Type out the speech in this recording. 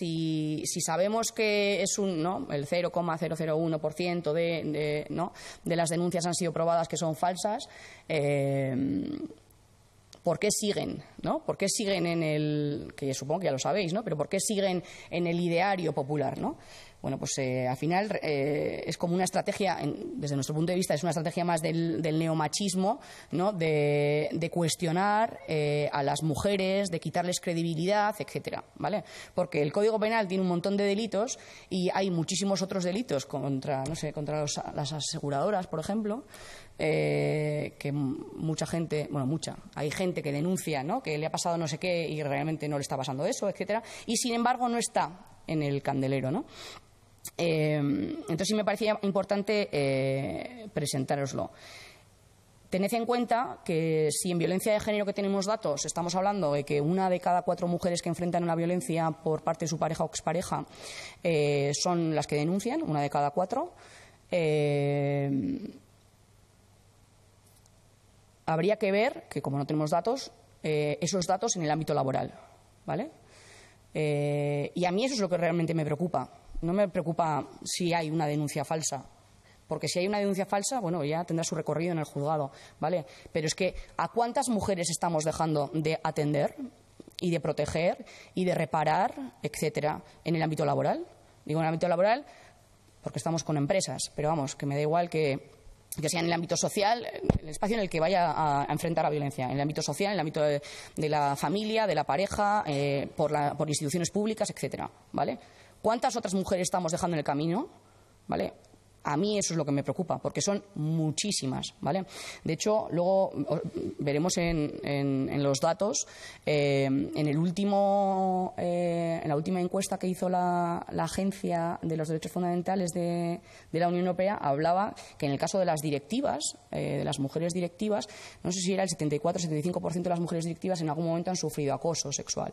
si, sabemos que es un, ¿no? el 0,001% de, de, ¿no? de las denuncias han sido probadas que son falsas, eh, ¿Por qué siguen? ¿no? ¿Por qué siguen en el, que supongo que ya lo sabéis, ¿no? pero por qué siguen en el ideario popular? ¿no? Bueno, pues eh, al final eh, es como una estrategia, desde nuestro punto de vista, es una estrategia más del, neomachismo, ¿no? de, cuestionar eh, a las mujeres, de quitarles credibilidad, etcétera, ¿vale? Porque el Código Penal tiene un montón de delitos y hay muchísimos otros delitos contra, no sé, contra las aseguradoras, por ejemplo, que, mucha gente, bueno, mucha, hay gente que denuncia, ¿no? Que le ha pasado no sé qué y realmente no le está pasando eso, etcétera, y sin embargo no está en el candelero, ¿no? Em, entonces sí me parecía importante eh, presentároslo. Tened en cuenta que si en violencia de género que tenemos datos estamos hablando de que una de cada cuatro mujeres que enfrentan una violencia por parte de su pareja o expareja eh, son las que denuncian, una de cada cuatro, em, habría que ver, que como no tenemos datos, eh, esos datos en el ámbito laboral. ¿Vale? Eh, y a mí eso es lo que realmente me preocupa. No me preocupa si hay una denuncia falsa. Porque si hay una denuncia falsa, bueno, ya tendrá su recorrido en el juzgado, ¿vale? Pero es que, ¿a cuántas mujeres estamos dejando de atender y de proteger y de reparar, etcétera, en el ámbito laboral? Digo, en el ámbito laboral porque estamos con empresas, pero vamos, que me da igual que que sea en el ámbito social, el espacio en el que vaya a, enfrentar la violencia, en el ámbito social, en el ámbito de, la familia, de la pareja, eh, por, por instituciones públicas, etcétera, ¿vale? ¿Cuántas otras mujeres estamos dejando en el camino, ¿vale? A mí eso es lo que me preocupa, porque son muchísimas, ¿vale? De hecho, luego veremos en, los datos, eh, en, el último, eh, la última encuesta que hizo la, Agencia de los Derechos Fundamentales de, la Unión Europea, hablaba que en el caso de las directivas, eh, de las mujeres directivas, no sé si era el 74 o 75% de las mujeres directivas en algún momento han sufrido acoso sexual.